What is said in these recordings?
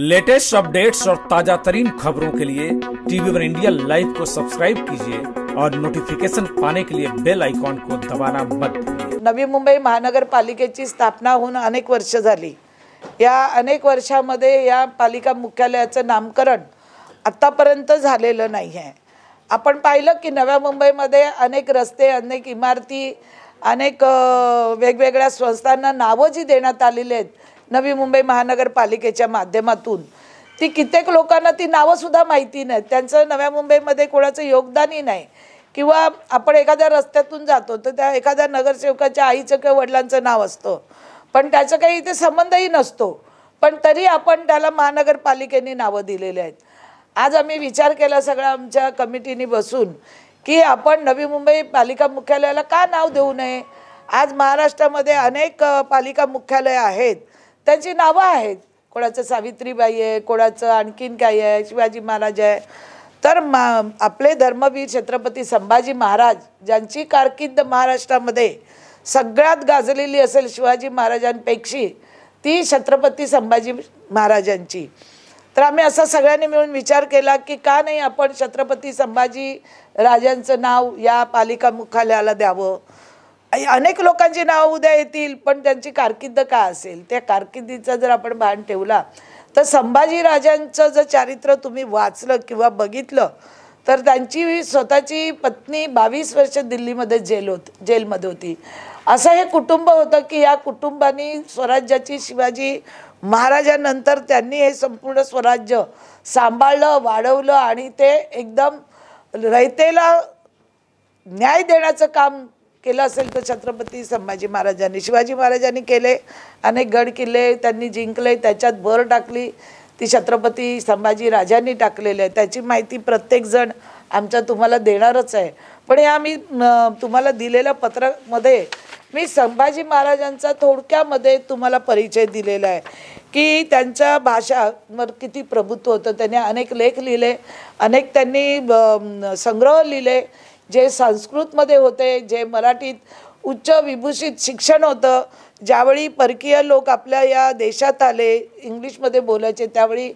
latest updates और ताजा तरीन खबरों के लिए टीवी वन इंडिया लाइव को सब्सक्राइब कीजिए और नोटिफिकेशन पाने के लिए बेल आइकॉन को दबाना मत नवी मुंबई महानगर महानगरपालिकेची स्थापना होऊन अनेक वर्ष झाली या अनेक वर्षामध्ये या पालिका मुख्यालयाचं नामकरण आत्तापर्यंत झालेलं नाही आहे आपण पाहिलं की नव्या मुंबईमध्ये अनेक रस्ते अनेक इमारती अनेक वेगवेगळ्या संस्थांना नावं जी देण्यात आलेली आहेत नवी मुंबई महानगरपालिकेच्या माध्यमातून ती कित्येक लोकांना ती नावंसुद्धा माहिती नाहीत त्यांचं नव्या मुंबईमध्ये कोणाचं योगदानही नाही किंवा आपण एखाद्या रस्त्यातून जातो तर त्या एखाद्या नगरसेवकाच्या आईचं किंवा वडिलांचं नाव असतं पण त्याचा काही इथे संबंधही नसतो पण तरी आपण त्याला महानगरपालिकेने नावं दिलेली आहेत आज आम्ही विचार केला सगळ्या आमच्या कमिटीने बसून की आपण नवी मुंबई पालिका मुख्यालयाला का नाव देऊ नये आज महाराष्ट्रामध्ये अनेक पालिका मुख्यालयं आहेत त्यांची नावं आहेत कोणाचं सावित्रीबाई आहे कोणाचं आणखीन काही आहे शिवाजी महाराज आहे तर मा आपले धर्मवीर छत्रपती संभाजी महाराज ज्यांची कारकिर्द महाराष्ट्रामध्ये सगळ्यात गाजलेली असेल शिवाजी महाराजांपेक्षी ती छत्रपती संभाजी महाराजांची तर आम्ही असा सगळ्यांनी मिळून विचार केला की का नाही आपण छत्रपती संभाजी राजांचं नाव या पालिका मुख्यालयाला द्यावं अनेक लोकांची नावं उद्या येतील पण त्यांची कारकिर्द का असेल त्या कारकिर्दीचा जर आपण भान ठेवला तर संभाजीराजांचं जर चारित्र तुम्ही वाचलं किंवा बघितलं तर त्यांची स्वतःची पत्नी बावीस वर्ष दिल्लीमध्ये जेल होत जेलमध्ये होती असं हे कुटुंब होतं की या कुटुंबाने स्वराज्याची शिवाजी महाराजानंतर त्यांनी हे संपूर्ण स्वराज्य सांभाळलं वाढवलं आणि ते एकदम रयतेला न्याय देण्याचं काम केलं असेल तर छत्रपती संभाजी महाराजांनी शिवाजी महाराजांनी केले अनेक गड किल्ले त्यांनी जिंकले त्याच्यात भर टाकली ती छत्रपती संभाजी राजांनी टाकलेले आहे त्याची माहिती प्रत्येकजण आमच्या तुम्हाला देणारच आहे पण या मी तुम्हाला दिलेल्या पत्रामध्ये मी संभाजी महाराजांचा थोडक्यामध्ये तुम्हाला परिचय दिलेला आहे की त्यांच्या भाषावर किती प्रभुत्व होतं त्यांनी अनेक लेख लिहिले अनेक त्यांनी संग्रह लिहिले जे संस्कृतमध्ये होते जे मराठीत उच्च विभूषित शिक्षण होतं ज्यावेळी परकीय लोक आपल्या या देशात आले इंग्लिशमध्ये बोलायचे त्यावेळी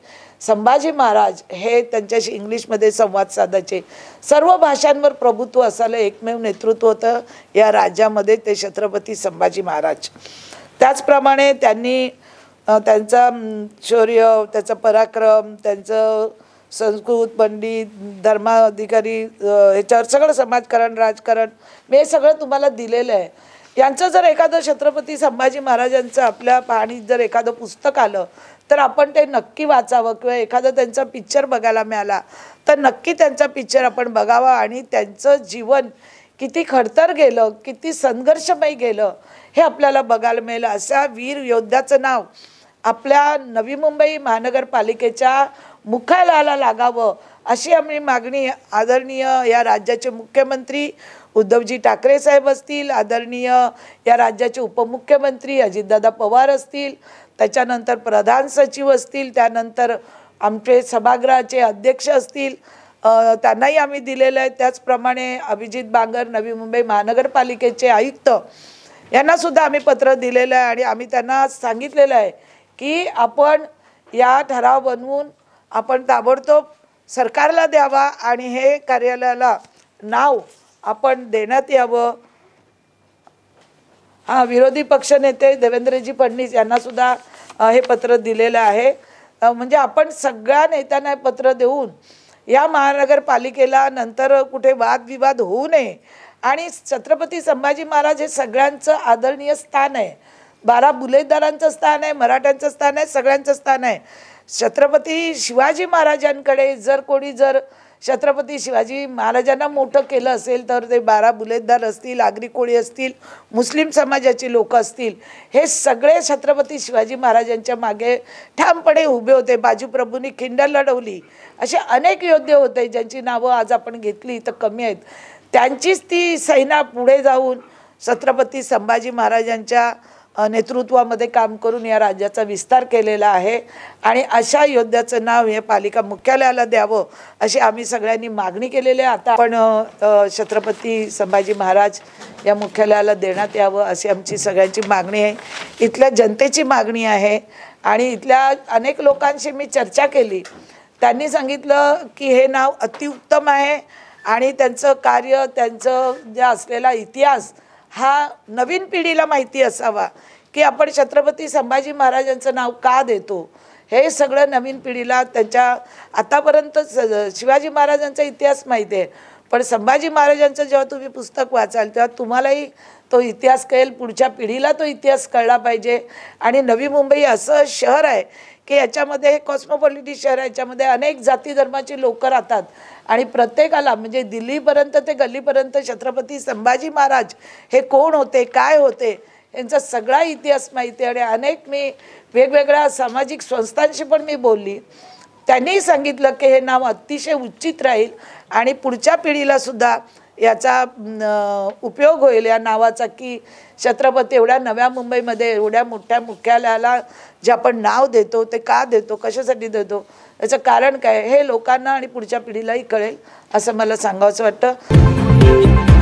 संभाजी महाराज हे त्यांच्याशी इंग्लिशमध्ये संवाद साधायचे सर्व भाषांवर प्रभुत्व असायला एकमेव नेतृत्व होतं या राज्यामध्ये ते छत्रपती संभाजी महाराज त्याचप्रमाणे त्यांनी त्यांचा शौर्य त्याचा पराक्रम त्यांचं संस्कृत पंडित धर्माधिकारी ह्याच्यावर सगळं समाजकारण राजकारण मी हे सगळं तुम्हाला दिलेलं आहे यांचं जर एखादं छत्रपती संभाजी महाराजांचं आपल्या पाणी जर एखादं पुस्तक आलं तर आपण ते नक्की वाचावं किंवा एखादं त्यांचा पिक्चर बघायला मिळाला तर नक्की त्यांचा पिक्चर आपण बघावा आणि त्यांचं जीवन किती खडतर गेलं किती संघर्षमय गेलं हे आपल्याला बघायला मिळेल अशा वीर योद्ध्याचं नाव आपल्या नवी मुंबई महानगरपालिकेच्या मुख्यालयाला लागावं अशी आम्ही मागणी आदरणीय या राज्याचे मुख्यमंत्री उद्धवजी ठाकरे साहेब असतील आदरणीय या राज्याचे उपमुख्यमंत्री अजितदादा पवार असतील त्याच्यानंतर प्रधान सचिव असतील त्यानंतर आमचे सभागृहाचे अध्यक्ष असतील त्यांनाही आम्ही दिलेलं आहे त्याचप्रमाणे अभिजित बांगर नवी मुंबई महानगरपालिकेचे आयुक्त यांनासुद्धा आम्ही पत्र दिलेलं आहे आणि आम्ही त्यांना सांगितलेलं आहे की आपण या ठराव बनवून आपण ताबडतोब सरकारला द्यावा आणि हे कार्यालयाला नाव आपण देण्यात यावं हां विरोधी पक्षनेते देवेंद्रजी फडणवीस यांनासुद्धा हे पत्र दिलेलं आहे म्हणजे आपण सगळ्या नेत्यांना पत्र देऊन या महानगरपालिकेला नंतर कुठे वादविवाद होऊ नये आणि छत्रपती संभाजी महाराज हे सगळ्यांचं आदरणीय स्थान आहे बारा बुलेदारांचं स्थान आहे मराठ्यांचं स्थान आहे सगळ्यांचं स्थान आहे छत्रपती शिवाजी महाराजांकडे जर कोणी जर छत्रपती शिवाजी महाराजांना मोठं केलं असेल तर ते बारा बुलेतदार असतील आगरी कोळी असतील मुस्लिम समाजाचे लोक असतील हे सगळे छत्रपती शिवाजी महाराजांच्या मागे ठामपणे उभे होते बाजूप्रभूंनी खिंड लढवली असे अनेक योद्धे होते ज्यांची नावं आज आपण घेतली तर कमी आहेत त्यांचीच ती सैना पुढे जाऊन छत्रपती संभाजी महाराजांच्या नेतृत्वामध्ये काम करून या राज्याचा विस्तार केलेला आहे आणि अशा योद्ध्याचं नाव हे पालिका मुख्यालयाला द्यावं अशी आम्ही सगळ्यांनी मागणी केलेली आहे आता आपण छत्रपती संभाजी महाराज या मुख्यालयाला देण्यात यावं अशी आमची सगळ्यांची मागणी आहे इथल्या जनतेची मागणी आहे आणि इथल्या अनेक लोकांशी मी चर्चा केली त्यांनी सांगितलं की हे नाव अतिउत्तम आहे आणि त्यांचं कार्य त्यांचं जे असलेला इतिहास हा नवीन पिढीला माहिती असावा की आपण छत्रपती संभाजी महाराजांचं नाव का देतो हे सगळं नवीन पिढीला त्यांच्या आतापर्यंत शिवाजी महाराजांचा इतिहास माहिती आहे पण संभाजी महाराजांचं जेव्हा तुम्ही पुस्तक वाचाल तेव्हा तुम्हालाही तो इतिहास कळेल पुढच्या पिढीला तो इतिहास कळला पाहिजे आणि नवी मुंबई असं शहर आहे की याच्यामध्ये हे कॉस्मोपॉलिटी शहर आहे याच्यामध्ये अनेक जाती धर्माची लोकं राहतात आणि प्रत्येकाला म्हणजे दिल्लीपर्यंत ते गल्लीपर्यंत छत्रपती संभाजी महाराज हे कोण होते काय होते यांचा सगळा इतिहास माहिती आहे आणि अनेक मी वेगवेगळ्या सामाजिक संस्थांशी पण मी बोलली त्यांनीही सांगितलं की हे नाव अतिशय उचित राहील आणि पुढच्या पिढीलासुद्धा याचा उपयोग होईल या नावाचा की छत्रपती एवढ्या नव्या मुंबईमध्ये एवढ्या मोठ्या मुख्यालयाला जे आपण नाव देतो ते का देतो कशासाठी देतो याचं कारण काय हे लोकांना आणि पुढच्या पिढीलाही कळेल असं मला सांगावंसं वाटतं